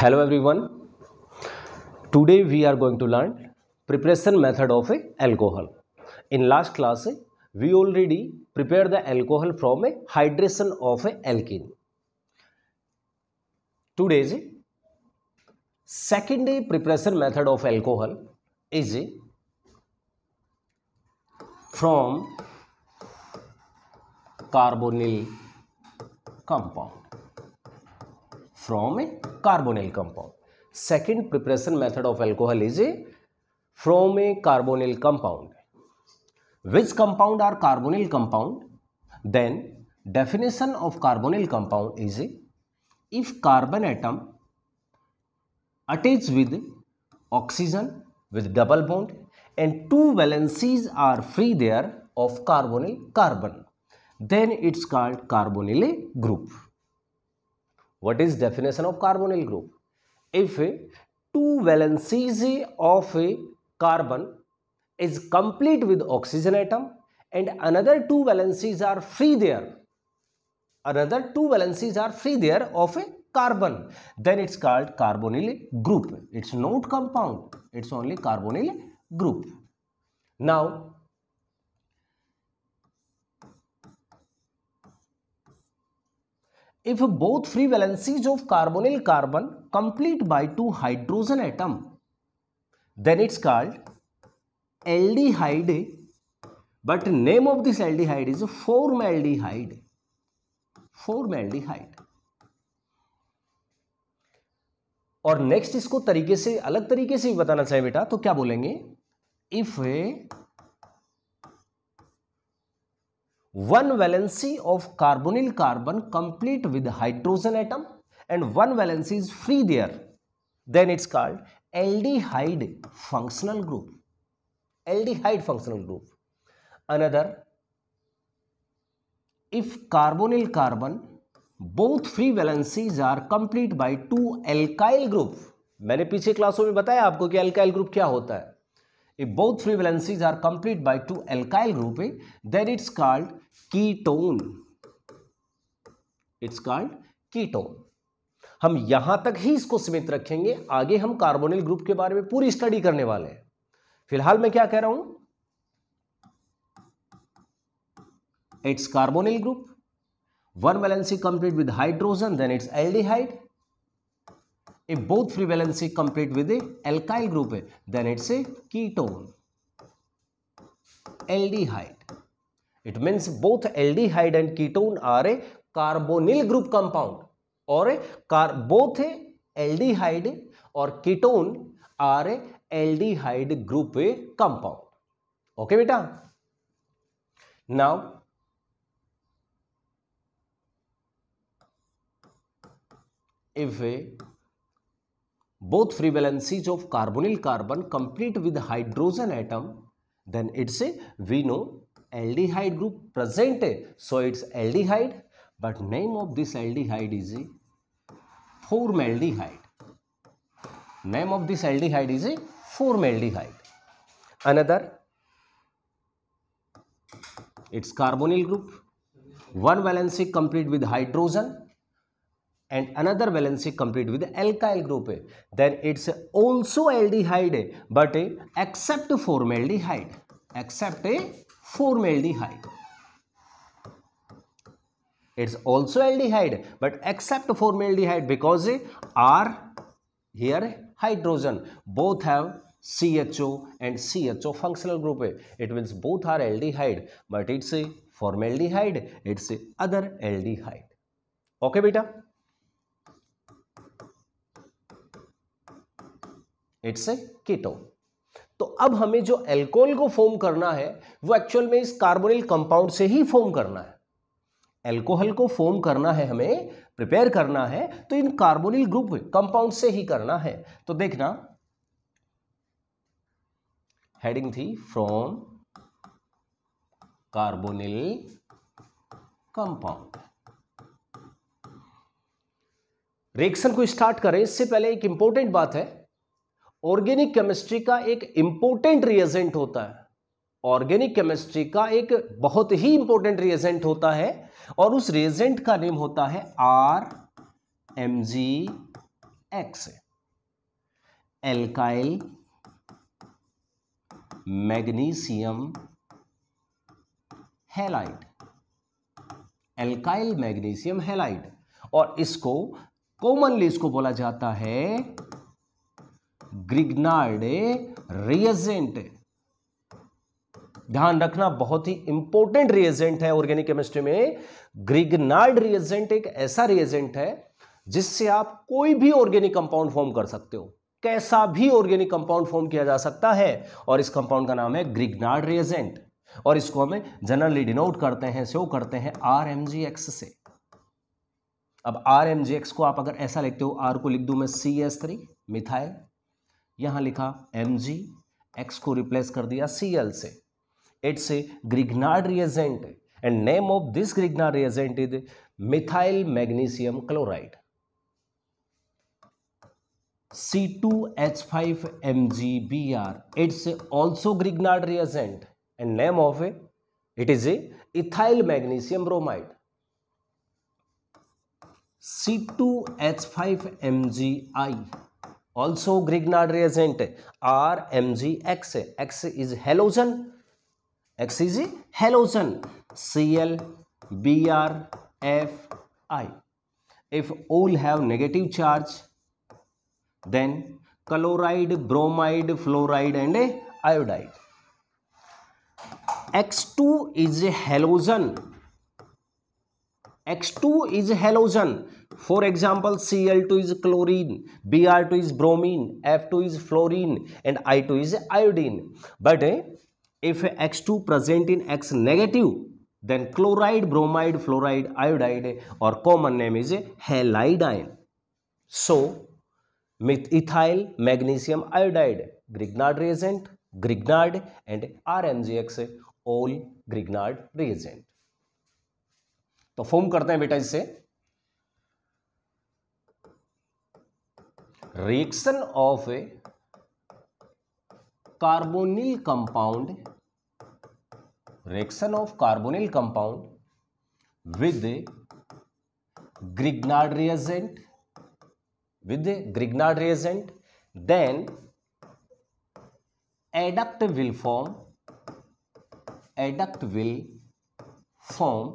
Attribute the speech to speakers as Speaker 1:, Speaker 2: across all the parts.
Speaker 1: Hello everyone today we are going to learn preparation method of a alcohol in last class we already prepare the alcohol from a hydration of a alkene today's second preparation method of alcohol is from carbonyl compound from a carbonyl compound second preparation method of alcohol is a from a carbonyl compound which compound are carbonyl compound then definition of carbonyl compound is a if carbon atom attach with oxygen with double bond and two valencies are free there of carbonyl carbon then it's called carbonyl a group what is definition of carbonyl group if two valencies of a carbon is complete with oxygen atom and another two valencies are free there another two valencies are free there of a carbon then it's called carbonyl group it's not compound it's only carbonyl group now if both free valencies of carbonyl carbon complete by two hydrogen atom then it's called aldehyde but name of this aldehyde is formaldehyde formaldehyde और next इसको तरीके से अलग तरीके से बताना चाहिए बेटा तो क्या बोलेंगे if one valency of carbonyl carbon complete with hydrogen atom and one valency is free there then it's called aldehyde functional group aldehyde functional group another if carbonyl carbon both free valencies are complete by two alkyl group मैंने पीछे क्लासों में बताया आपको कि alkyl group क्या होता है If both free valencies are complete by two alkyl grouping, then it's called ketone it's called ketone हम यहां तक ही इसको सीमित रखेंगे आगे हम कार्बोनिल ग्रुप के बारे में पूरी स्टडी करने वाले हैं फिलहाल मैं क्या कह रहा हूं it's carbonyl group one valency complete with hydrogen then it's aldehyde if both free valency complete with a alkyl group है then it's a ketone aldehyde it means both hyde and ketone are a carbonyl group compound और both hyde और ketone are a aldehyde group a compound okay बेटा now if a both free valencies of carbonyl carbon complete with hydrogen atom then it's a we know aldehyde group present so it's aldehyde but name of this aldehyde is formaldehyde name of this aldehyde is formaldehyde another it's carbonyl group one valency complete with hydrogen and another valency complete with alkyl group then it's also aldehyde but except formaldehyde except formaldehyde it's also aldehyde but except formaldehyde because r here hydrogen both have CHO and CHO functional group it means both are aldehyde but it's a formaldehyde it's a other aldehyde okay beta it's a ketone तो अब हमें जो alcohol को form करना है वो actual में इस कार्बोनिल कंपाउंड से ही फॉर्म करना है एल्कोहल को फॉर्म करना है हमें प्रिपेयर करना है तो इन कार्बोनिल ग्रुप कंपाउंड से ही करना है तो देखना हेडिंग थी फ्रॉम कार्बोनिल कंपाउंड रिएक्शन को स्टार्ट करें इससे पहले एक इंपॉर्टेंट बात है ऑर्गेनिक केमिस्ट्री का एक इंपॉर्टेंट रिएजेंट होता है ऑर्गेनिक केमिस्ट्री का एक बहुत ही इंपॉर्टेंट रिएजेंट होता है और उस रिएजेंट का नेम होता है R M G X alkyl magnesium halide alkyl magnesium halide और इसको कॉमनली इसको बोला जाता है ग्रिग्नार्ड रिएजेंट ध्यान रखना बहुत ही इंपॉर्टेंट रिएजेंट है ऑर्गेनिक केमिस्ट्री में ग्रिग्नार्ड रिएजेंट एक ऐसा रिएजेंट है जिससे आप कोई भी ऑर्गेनिक कंपाउंड फॉर्म कर सकते हो कैसा भी ऑर्गेनिक कंपाउंड फॉर्म किया जा सकता है और इस कंपाउंड का नाम है ग्रिग्नार्ड रिएजेंट और इसको हमें जनरली डिनोट करते हैं शो करते हैं आर से अब आर को आप अगर ऐसा लिखते हो आर को लिख दू मैं सी एस थ्री मिथाइल यहाँ लिखा एम जी एक्स को रिप्लेस कर दिया सी एल से it's a Grignard reagent and name of this Grignard reagent is methyl magnesium chloride C two H five M G B R it's also Grignard reagent and name of a it is a ethyl magnesium bromide C two H five M G I also Grignard reagent RMgX. X is halogen. X is halogen. Cl, Br, Fi. If all have negative charge, then chloride, bromide, fluoride and iodide. X2 is a halogen X2 is halogen. For example, Cl2 is chlorine, Br2 is bromine, F2 is fluorine and I2 is iodine. But eh, if X2 present in X negative, then chloride, bromide, fluoride, iodide or common name is halidine. So, with ethyl magnesium iodide, Grignard reagent, Grignard and RMGX all Grignard reagent. तो form करते हैं बेटा इससे reaction of a carbonyl compound reaction of carbonyl compound with Grignard reagent with Grignard reagent then adduct will form adduct will form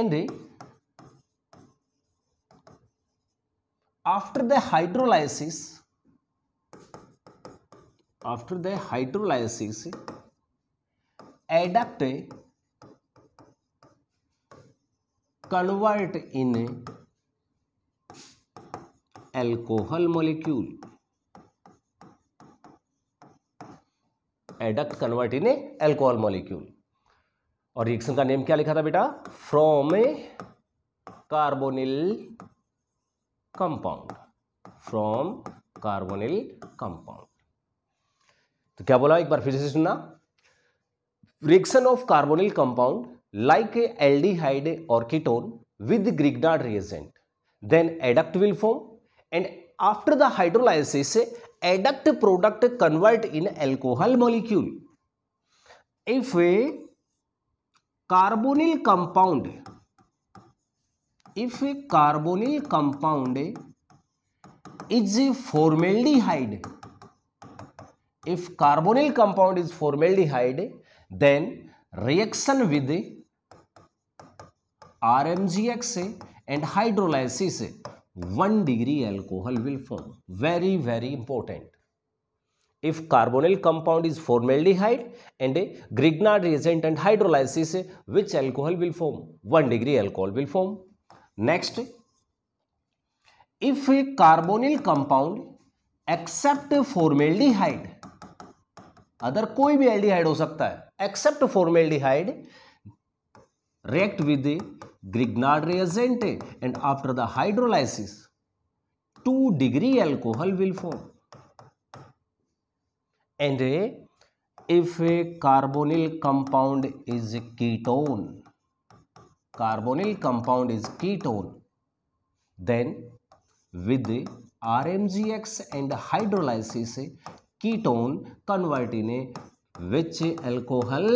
Speaker 1: in the after the hydrolysis after the hydrolysis adduct convert in alcohol molecule adduct convert in alcohol molecule और reaction का name क्या लिखा था बेटा from a carbonyl compound from carbonyl compound तो क्या बोला एक बार फिर से सुनना reaction of carbonyl compound like a aldehyde और ketone with Grignard reagent then adduct will form and after the hydrolysis adduct product convert in alcohol molecule if a carbonyl compound if carbonyl compound is hyde if carbonyl compound is hyde then reaction with are M G R M G X and hydrolysis one degree alcohol will form very very important if carbonyl compound is formaldehyde and a grignard reagent and hydrolysis which alcohol will form 1 degree alcohol will form next if a carbonyl compound except formaldehyde other कोई भी aldehyde हो सकता है except formaldehyde react with Grignard reagent and after the hydrolysis two degree alcohol will form and uh, if a uh, carbonyl compound is a ketone carbonyl compound is ketone then with RMGX and hydrolysis ketone convert in a uh, which alcohol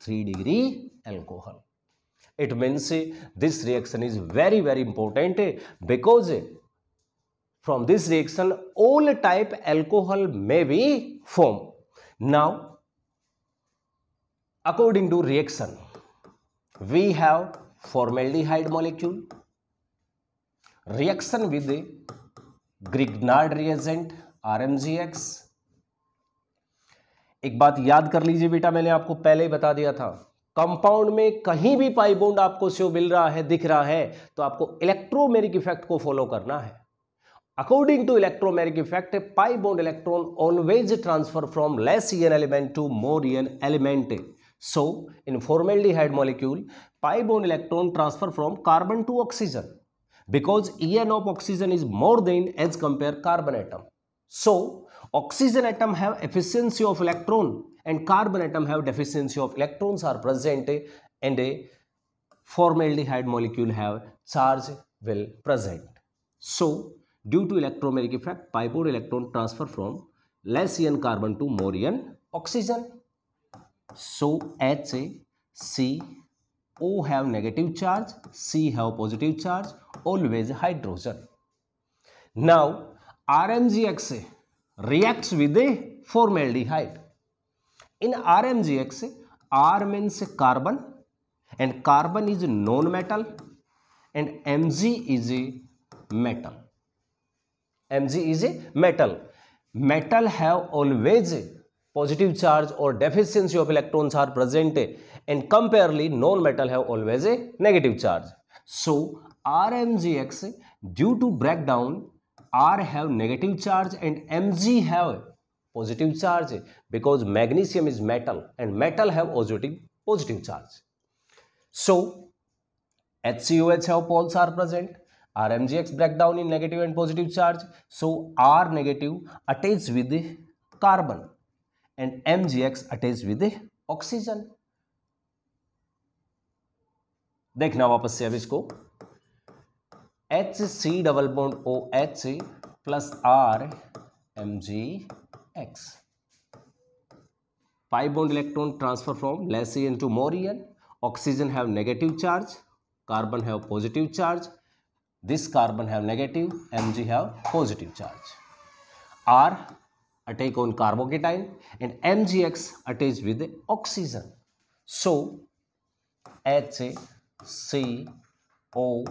Speaker 1: 3 degree alcohol it means this reaction is very very important because from this reaction all type alcohol may be form. Now, according to reaction, we have formaldehyde molecule, reaction with the Grignard reagent RMGX. एक बात याद कर लीजिए बेटा मैंने आपको पहले ही बता दिया था कंपाउंड में कहीं भी पाइबोंड आपको शो मिल रहा है दिख रहा है तो आपको इलेक्ट्रोमेरिक इफेक्ट को फॉलो करना है According to electromagnetic effect, a pi bond electron always transfer from less en element to more en element. So, in formaldehyde molecule, pi bond electron transfer from carbon to oxygen because en of oxygen is more than as compared carbon atom. So, oxygen atom have efficiency of electron and carbon atom have deficiency of electrons are present and a formaldehyde molecule have charge will present. So, due to electromeric effect पाइपोर electron transfer from less EN carbon to more EN oxygen so H A C O have negative charge C have positive charge always hydrogen now R M G X reacts with aldehyde in R M G X R mean carbon and carbon is non metal and M G is a metal mg is a metal metal have always positive charge or deficiency of electrons are present and comparably non-metal have always a negative charge so rmgx due to breakdown r have negative charge and mg have positive charge because magnesium is metal and metal have positive positive charge so HCOH have poles are present R M G X breakdown in negative and positive charge so R negative attach with carbon and M G X attach with oxygen देखना वापस से अब इसको H C double bond O H plus R M G X pi bond electron transfer from less EN to more EN oxygen have negative charge carbon have positive charge This carbon have negative, Mg have positive charge. R attack on carbocation and MgX attached with the oxygen. So a C O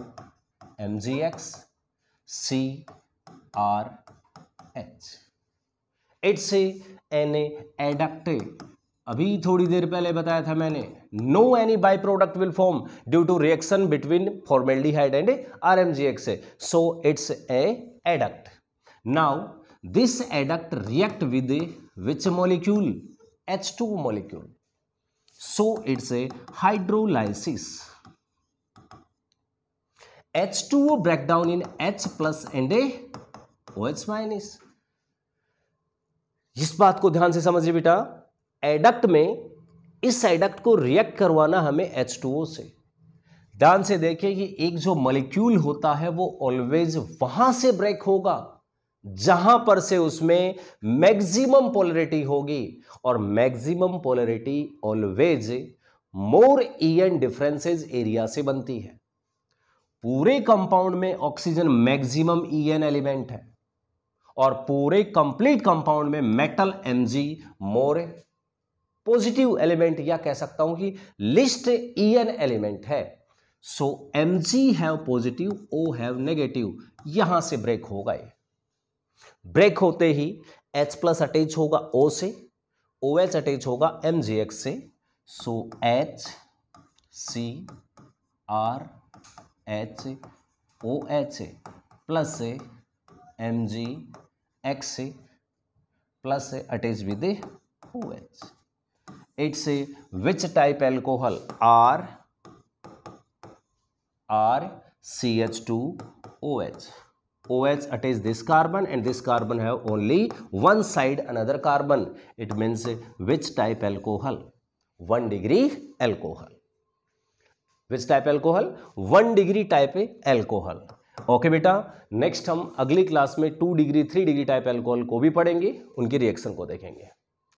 Speaker 1: MgX CRH. It's a, an adapted अभी थोड़ी देर पहले बताया था मैंने no any by product will form due to reaction between formaldehyde and R M G X so it's a adduct now this adduct react with which molecule H two molecule so it's a hydrolysis H two break down in H plus and a O H minus इस बात को ध्यान से समझिए बेटा adduct में इस adduct को रिएक्ट करवाना हमें एच से ध्यान से देखिए कि एक जो मॉलिक्यूल होता है वो ऑलवेज वहां से ब्रेक होगा जहां पर से उसमें मैक्सिमम पोलरिटी होगी और maximum polarity always more EN differences area से बनती है पूरे कंपाउंड में ऑक्सीजन मैक्सिमम एन एलिमेंट है और पूरे कंप्लीट कंपाउंड में metal MG more positive element या कह सकता हूं कि लिस्ट ईएन एलिमेंट है so M G have positive O have negative यहां से ब्रेक होगा गए ब्रेक होते ही एच प्लस अटैच होगा ओ से ओ एच अटैच होगा एम जी एक्स से so H C R H O H plus से एम जी एक्स प्लस से attach with O H it's which type alcohol R R C H two O H O H attach this carbon and this carbon have only one side another carbon it means which type alcohol one degree alcohol which type alcohol one degree type alcohol okay बेटा next हम अगली class में two degree three degree type alcohol को भी पढ़ेंगे उनके reaction को देखेंगे